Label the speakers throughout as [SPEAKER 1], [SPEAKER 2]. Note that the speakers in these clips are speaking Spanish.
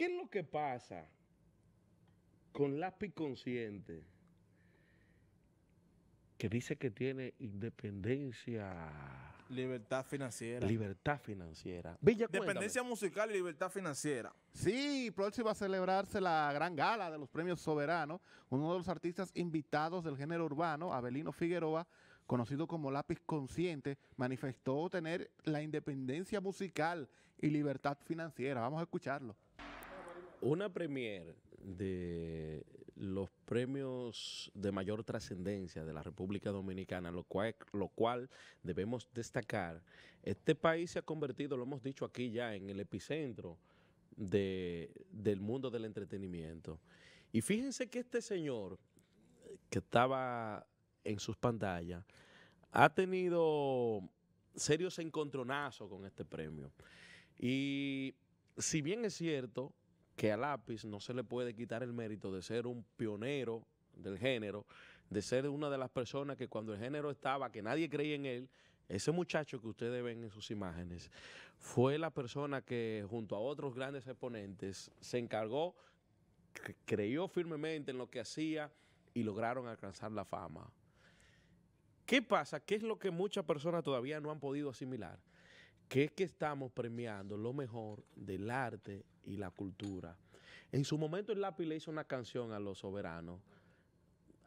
[SPEAKER 1] ¿Qué es lo que pasa con lápiz consciente que dice que tiene independencia?
[SPEAKER 2] Libertad financiera. Libertad financiera. Villa, Dependencia musical y libertad financiera. Sí, próximo a celebrarse la gran gala de los premios soberanos. Uno de los artistas invitados del género urbano, Abelino Figueroa, conocido como Lápiz Consciente, manifestó tener la independencia musical y libertad financiera. Vamos a escucharlo.
[SPEAKER 1] Una premier de los premios de mayor trascendencia de la República Dominicana, lo cual, debemos destacar. Este país se ha convertido, lo hemos dicho aquí ya, en el epicentro de, del mundo del entretenimiento. Y fíjense que este señor que estaba en sus pantallas ha tenido serios encontronazos con este premio. Y si bien es cierto, que a Lápiz no se le puede quitar el mérito de ser un pionero del género, de ser una de las personas que cuando el género estaba, que nadie creía en él, ese muchacho que ustedes ven en sus imágenes fue la persona que junto a otros grandes exponentes se encargó, creyó firmemente en lo que hacía y lograron alcanzar la fama. ¿Qué pasa? ¿Qué es lo que muchas personas todavía no han podido asimilar? Que es que estamos premiando lo mejor del arte y la cultura. En su momento el lápiz le hizo una canción a los soberanos,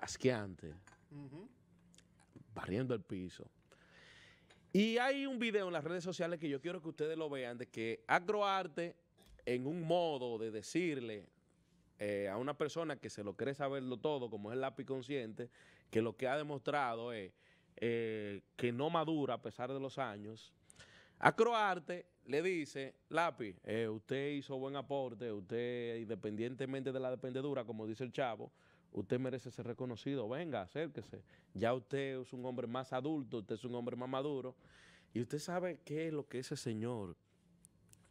[SPEAKER 1] asqueante, barriendo el piso. Y hay un video en las redes sociales que yo quiero que ustedes lo vean, de que agroarte en un modo de decirle eh, a una persona que se lo cree saberlo todo, como es el lápiz consciente, que lo que ha demostrado es eh, que no madura a pesar de los años, Acroarte le dice, lápiz, eh, usted hizo buen aporte, usted, independientemente de la dependedura, como dice el chavo, usted merece ser reconocido, venga, acérquese. Ya usted es un hombre más adulto, usted es un hombre más maduro. Y usted sabe qué es lo que ese señor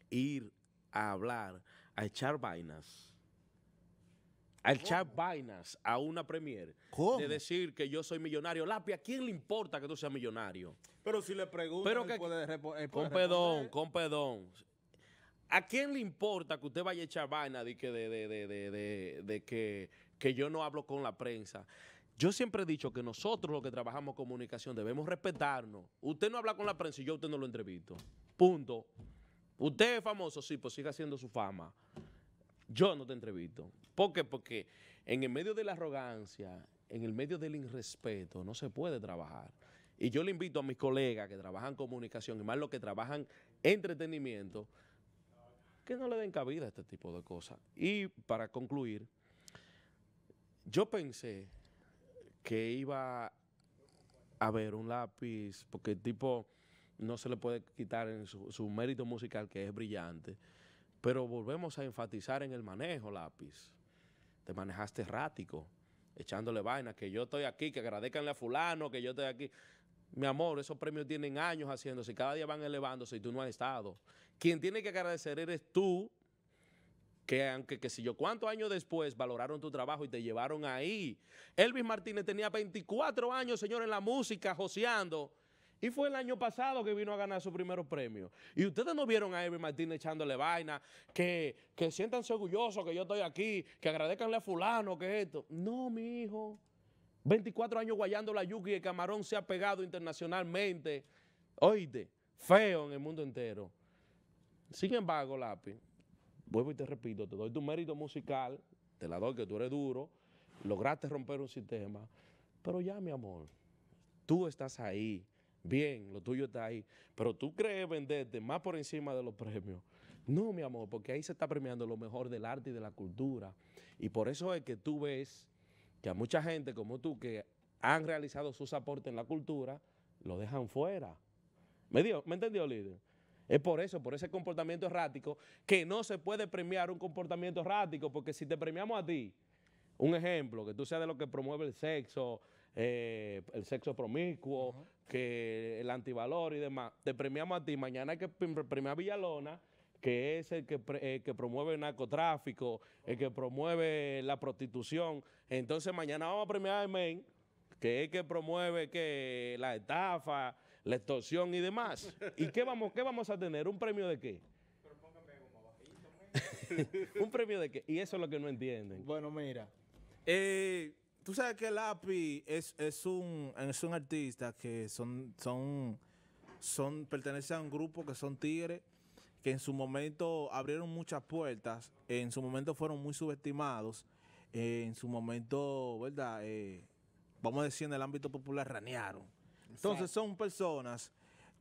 [SPEAKER 1] ir a hablar, a echar vainas al echar vainas a una premier de decir que yo soy millonario. Lapi, ¿a quién le importa que tú seas millonario?
[SPEAKER 2] Pero si le pregunto, puede, con
[SPEAKER 1] pedón, con pedón. ¿A quién le importa que usted vaya a echar vaina de que, de, que, que yo no hablo con la prensa? Yo siempre he dicho que nosotros los que trabajamos comunicación debemos respetarnos. Usted no habla con la prensa y yo usted no lo entrevisto. Punto. Usted es famoso, sí, pues siga haciendo su fama. Yo no te entrevisto. ¿Por qué? Porque en el medio de la arrogancia, en el medio del irrespeto, no se puede trabajar. Y yo le invito a mis colegas que trabajan comunicación y más los que trabajan entretenimiento, que no le den cabida a este tipo de cosas. Y para concluir, yo pensé que iba a haber un lápiz, porque el tipo no se le puede quitar en su, su mérito musical, que es brillante, pero volvemos a enfatizar en el manejo lápiz te manejaste errático, echándole vaina, que yo estoy aquí, que agradezcanle a fulano, que yo estoy aquí. Mi amor, esos premios tienen años haciéndose, cada día van elevándose y tú no has estado. Quien tiene que agradecer eres tú, que aunque que si yo cuántos años después valoraron tu trabajo y te llevaron ahí. Elvis Martínez tenía 24 años, señor, en la música, joseando, y fue el año pasado que vino a ganar su primer premio. Y ustedes no vieron a Evelyn Martínez echándole vaina, que, que siéntanse orgullosos que yo estoy aquí, que agradezcanle a fulano, que esto. No, mi hijo. 24 años guayando la yuki y el camarón se ha pegado internacionalmente. Oíste, feo en el mundo entero. Sin embargo, Lápiz, vuelvo y te repito, te doy tu mérito musical, te la doy que tú eres duro, lograste romper un sistema, pero ya, mi amor, tú estás ahí Bien, lo tuyo está ahí. Pero tú crees venderte más por encima de los premios. No, mi amor, porque ahí se está premiando lo mejor del arte y de la cultura. Y por eso es que tú ves que a mucha gente como tú que han realizado sus aportes en la cultura, lo dejan fuera. ¿Me, dio, ¿me entendió, líder? Es por eso, por ese comportamiento errático, que no se puede premiar un comportamiento errático, porque si te premiamos a ti, un ejemplo, que tú seas de lo que promueve el sexo, eh, el sexo promiscuo, que el antivalor y demás. Te premiamos a ti, mañana hay que premiar a Villalona que es el que, promueve el narcotráfico, el que promueve la prostitución. Entonces mañana vamos a premiar a men que es el que promueve que la estafa, la extorsión y demás. ¿Y qué vamos, qué vamos a tener? ¿Un premio de qué? ¿Un premio de qué? Y eso es lo que no entienden. Bueno, mira,
[SPEAKER 2] eh, Tú sabes que Lapi es, es, un, un artista que son, son, son, pertenece a un grupo que son tigres, que en su momento abrieron muchas puertas, en su momento fueron muy subestimados, en su momento, ¿verdad? Eh, vamos a decir, en el ámbito popular ranearon. Entonces son personas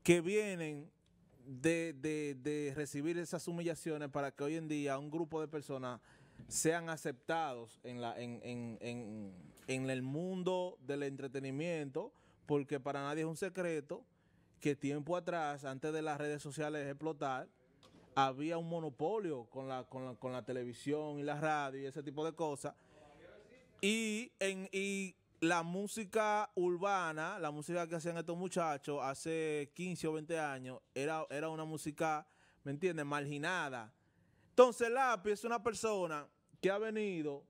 [SPEAKER 2] que vienen de, de recibir esas humillaciones para que hoy en día un grupo de personas sean aceptados en la en, en, en el mundo del entretenimiento, porque para nadie es un secreto que tiempo atrás, antes de las redes sociales explotar, había un monopolio con la, televisión y la radio y ese tipo de cosas. Y, en, la música urbana, la música que hacían estos muchachos hace 15 o 20 años, era, era una música, ¿me entiendes?, marginada. Entonces, Lápiz es una persona que ha venido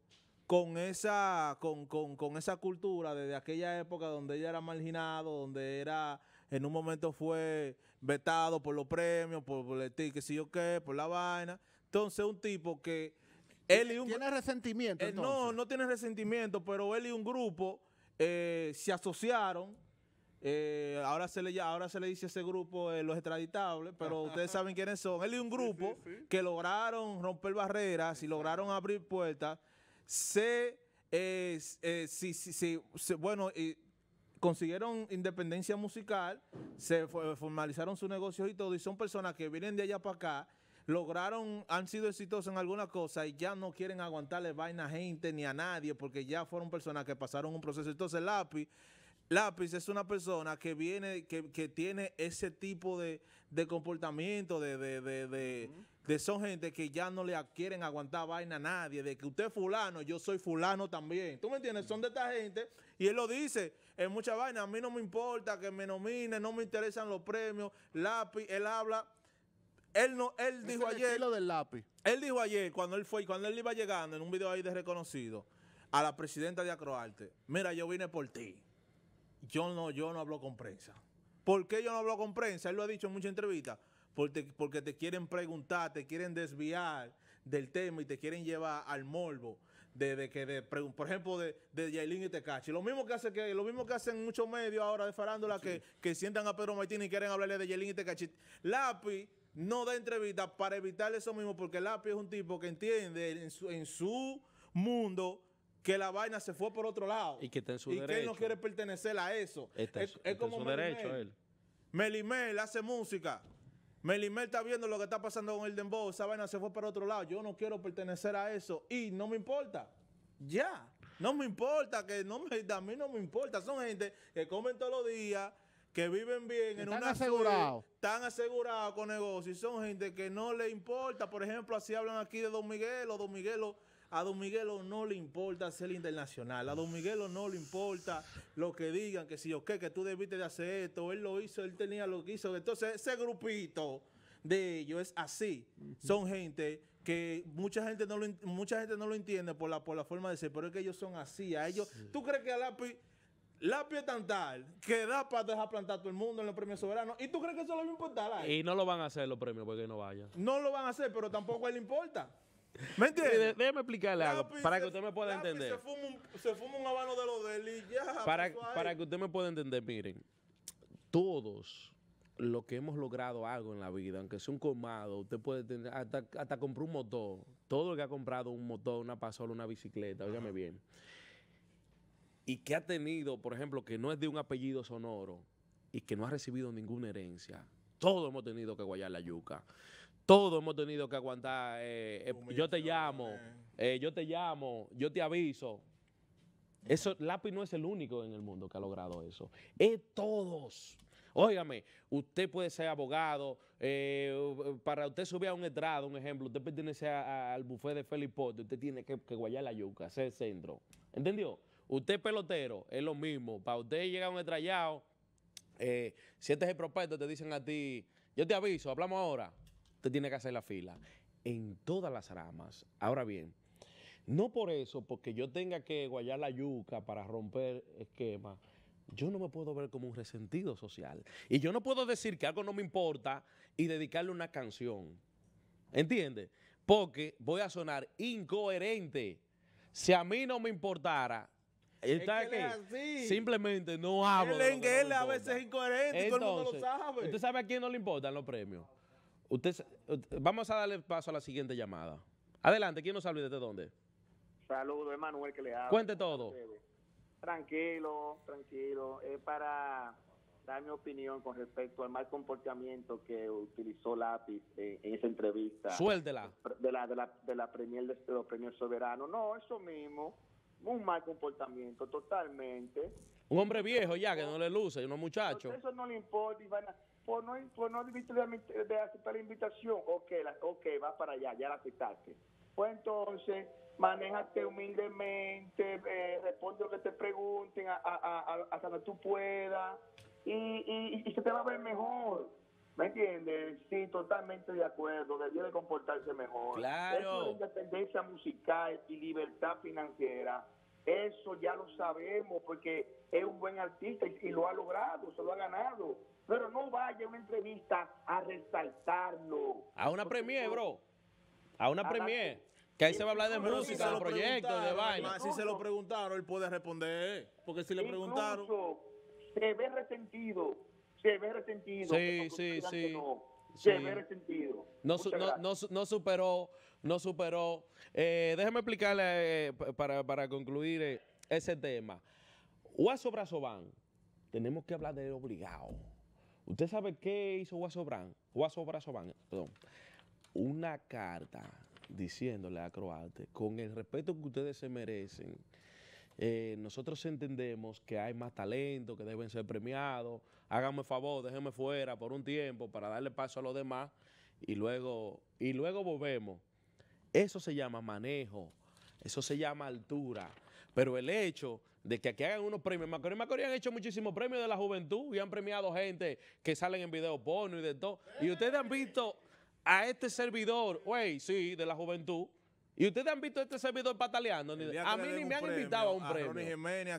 [SPEAKER 2] con esa, con, con, con, esa cultura desde aquella época donde ella era marginado, donde era, en un momento fue vetado por los premios, por, por el que si yo qué, por la vaina. Entonces, un tipo que él y ¿Tiene resentimiento eh, No, no tiene resentimiento, pero él y un grupo eh, se asociaron. Eh, ahora, se le, ahora se le dice a ese grupo los extraditables, pero ustedes saben quiénes son. Él y un grupo que lograron romper barreras y lograron abrir puertas se, eh, eh, si, si, bueno, y consiguieron independencia musical, se formalizaron sus negocios y todo, y son personas que vienen de allá para acá, lograron, han sido exitosos en alguna cosa y ya no quieren aguantarle vaina a gente ni a nadie porque ya fueron personas que pasaron un proceso. Entonces, Lápiz Lápiz es una persona que viene, que, tiene ese tipo de, comportamiento, de, son gente que ya no le quieren aguantar vaina a nadie, de que usted es fulano, yo soy fulano también. ¿Tú me entiendes? Son de esta gente y él lo dice en mucha vaina, a mí no me importa que me nominen, no me interesan los premios. Lápiz, él habla, él no, él dijo ayer. del lápiz. Él dijo ayer, cuando él fue, cuando él iba llegando en un video ahí de reconocido, a la presidenta de Acroarte, mira, yo vine por ti yo no, yo no hablo con prensa. ¿Por qué yo no hablo con prensa? Él lo ha dicho en muchas entrevistas. Porque, porque te quieren preguntar, te quieren desviar del tema y te quieren llevar al morbo de, que por ejemplo de, de y Tecachi. Lo mismo que hace que, lo mismo que hacen muchos medios ahora de farándula que, sientan a Pedro Martínez y quieren hablarle de Yailín y Tecachi. Lápiz no da entrevistas para evitar eso mismo, porque Lápiz es un tipo que entiende en su, en su mundo que la vaina se fue por otro lado. Y que está en su y que él no quiere pertenecer a eso. es, como su Melimel. derecho él. Melimel hace música. Melimel está viendo lo que está pasando con el dembow. Esa vaina se fue por otro lado. Yo no quiero pertenecer a eso. Y no me importa. Ya. No me importa. que no me, A mí no me importa. Son gente que comen todos los días que viven bien en asegurados. están asegurados con negocios y son gente que no le importa. Por ejemplo, así hablan aquí de Don Miguel o Don Miguelo a Don Miguelo no le importa ser internacional. A Don Miguelo no le importa lo que digan, que si yo qué, que tú debiste de hacer esto. Él lo hizo, él tenía lo que hizo. Entonces, ese grupito de ellos es así. Son gente que mucha gente no lo, mucha gente no lo entiende por la, por la forma de ser, pero es que ellos son así. A ellos, ¿tú crees que a Lápiz... Lápiz tan tal que da para dejar plantar todo el mundo en los premios soberanos. ¿Y tú crees que eso le va a importar
[SPEAKER 1] Y no lo van a hacer los premios porque no vayan.
[SPEAKER 2] No lo van a hacer, pero tampoco a él le importa.
[SPEAKER 1] ¿Me entiendes? Eh, déjeme explicarle algo para que usted me pueda entender.
[SPEAKER 2] Se fuma, un, habano de los deli ya. Para, que
[SPEAKER 1] usted me pueda entender, miren, todos los que hemos logrado algo en la vida, aunque sea un comado, usted puede tener, hasta, hasta compró un motor, todo el que ha comprado un motor, una pasola, una bicicleta, óigame bien, y que ha tenido, por ejemplo, que no es de un apellido sonoro y que no ha recibido ninguna herencia, todos hemos tenido que guayar la yuca. Todos hemos tenido que aguantar. Eh, eh, yo te llamo, eh, yo te llamo, yo te aviso. Eso, Lápiz no es el único en el mundo que ha logrado eso. Es todos. Óigame, usted puede ser abogado, para usted subir a un estrado, un ejemplo, usted pertenece al bufé de Felipe Porto, usted tiene que, guayar la yuca, ser el centro. ¿Entendió? Usted pelotero, es lo mismo. Para usted llegar a un estrellado, eh, si este es el propósito, te dicen a ti, yo te aviso, hablamos ahora. Usted tiene que hacer la fila en todas las ramas. Ahora bien, no por eso, porque yo tenga que guayar la yuca para romper esquema, yo no me puedo ver como un resentido social. Y yo no puedo decir que algo no me importa y dedicarle una canción. ¿Entiende? Porque voy a sonar incoherente. Si a mí no me importara, Simplemente no hablo. El a veces es incoherente, todo lo sabe. ¿Usted sabe a quién no le importan los premios? Usted, vamos a darle paso a la siguiente llamada. Adelante, ¿quién nos habla y desde dónde? Saludos, Emanuel que le habla. Cuente todo. Tranquilo, tranquilo. Es para dar mi opinión con respecto al mal comportamiento que utilizó Lápiz eh, en, esa entrevista. Suéltela. De la, de la, de la premier de, los premios soberanos. No, eso mismo. Un mal comportamiento, totalmente. Un hombre viejo ya, que no le luce, y unos muchachos. Eso no le importa, o no, o no de, aceptar la invitación, ok, la, okay va para allá, ya la aceptaste. Pues
[SPEAKER 2] entonces, manéjate humildemente, eh, responde lo que te pregunten, a, hasta donde tú puedas, y, y, y, se te va a ver mejor.
[SPEAKER 1] ¿Me entiendes? Sí, totalmente de acuerdo, debería de comportarse mejor. Claro. independencia
[SPEAKER 2] musical y libertad financiera. Eso ya lo sabemos porque es un buen artista y lo ha logrado, se lo ha ganado pero no vaya a una entrevista
[SPEAKER 1] a resaltarlo.
[SPEAKER 2] A una premier, bro. A una premiere premier. Que ahí se va a hablar de música, de proyectos, de vaina. si se lo preguntaron, él puede responder. Porque si le preguntaron. Se ve resentido. Se ve resentido. Sí, sí, sí. Se ve resentido.
[SPEAKER 1] No, no, no, superó. No superó. Eh, déjeme explicarle eh, para, concluir eh, ese tema. brazo van. tenemos que hablar de él obligado. ¿Usted sabe qué hizo Guaso Brand? perdón. Una carta diciéndole a Croate, con el respeto que ustedes se merecen, eh, nosotros entendemos que hay más talento, que deben ser premiados, háganme favor, déjenme fuera por un tiempo para darle paso a los demás y luego, y luego volvemos. Eso se llama manejo, eso se llama altura, pero el hecho de que aquí hagan unos premios. Macorís y Macorís han hecho muchísimos premios de la juventud y han premiado gente que salen en video porno y de todo. Y ustedes han visto a este servidor, güey, sí, de la juventud. Y ustedes han visto a este servidor pataleando. A mí ni me han invitado a un premio. me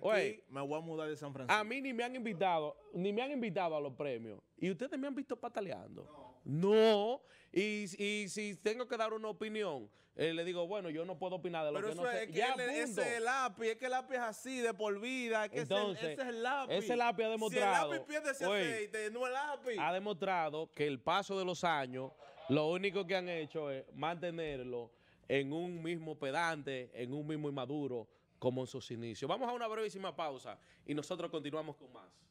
[SPEAKER 1] voy a mudar de San Francisco. A mí ni me han invitado, ni me han invitado a los premios. Y ustedes me han visto pataleando. No. Y, si tengo que dar una opinión, eh, le digo, bueno, yo no puedo opinar de lo que no sé. Pero es que es el
[SPEAKER 2] lápiz, es que el lápiz es así, de por vida. Es que ese, es el lápiz. Ese lápiz ha demostrado... pierde ese
[SPEAKER 1] no el lápiz. Ha
[SPEAKER 2] demostrado
[SPEAKER 1] que el paso de los años, lo único que han hecho es mantenerlo en un mismo pedante, en un mismo inmaduro, como en sus inicios. Vamos a una brevísima pausa y nosotros continuamos con más.